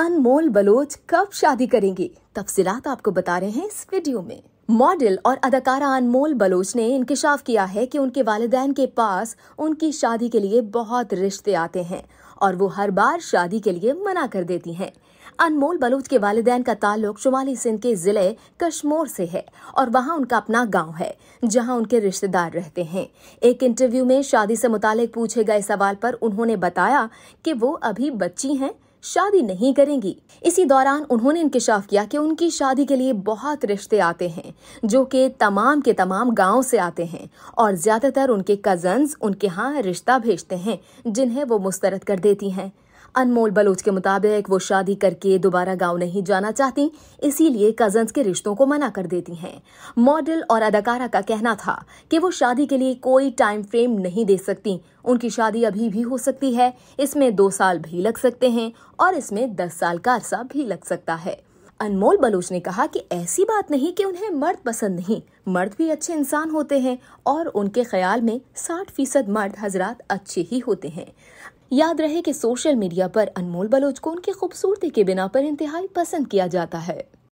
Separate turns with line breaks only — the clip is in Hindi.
अनमोल बलोच कब शादी करेंगी तफसीलात आपको बता रहे हैं इस वीडियो में मॉडल और अदाकारा अनमोल बलोच ने इंकशाफ किया है कि उनके वालदेन के पास उनकी शादी के लिए बहुत रिश्ते आते हैं और वो हर बार शादी के लिए मना कर देती हैं अनमोल बलोच के वालदेन का ताल्लुक शुमाली सिंध के जिले कश्मोर से है और वहाँ उनका अपना गांव है जहाँ उनके रिश्तेदार रहते हैं एक इंटरव्यू में शादी से मुतालिक पूछे गए सवाल पर उन्होंने बताया कि वो अभी बच्ची हैं शादी नहीं करेंगी इसी दौरान उन्होंने इंकशाफ किया कि उनकी शादी के लिए बहुत रिश्ते आते हैं जो कि तमाम के तमाम गाँव से आते हैं और ज्यादातर उनके कजन्स उनके यहाँ रिश्ता भेजते हैं जिन्हें वो मुस्तरद कर देती हैं अनमोल बलोच के मुताबिक वो शादी करके दोबारा गांव नहीं जाना चाहती इसीलिए कजन के रिश्तों को मना कर देती हैं मॉडल और अदाकारा का कहना था कि वो शादी के लिए कोई टाइम फ्रेम नहीं दे सकती उनकी शादी अभी भी हो सकती है इसमें दो साल भी लग सकते हैं और इसमें दस साल का अरसा भी लग सकता है अनमोल बलोच ने कहा कि ऐसी बात नहीं कि उन्हें मर्द पसंद नहीं मर्द भी अच्छे इंसान होते हैं और उनके ख्याल में 60 फीसद मर्द हजरात अच्छे ही होते हैं याद रहे कि सोशल मीडिया पर अनमोल बलोच को उनकी खूबसूरती के बिना पर इंतहाई पसंद किया जाता है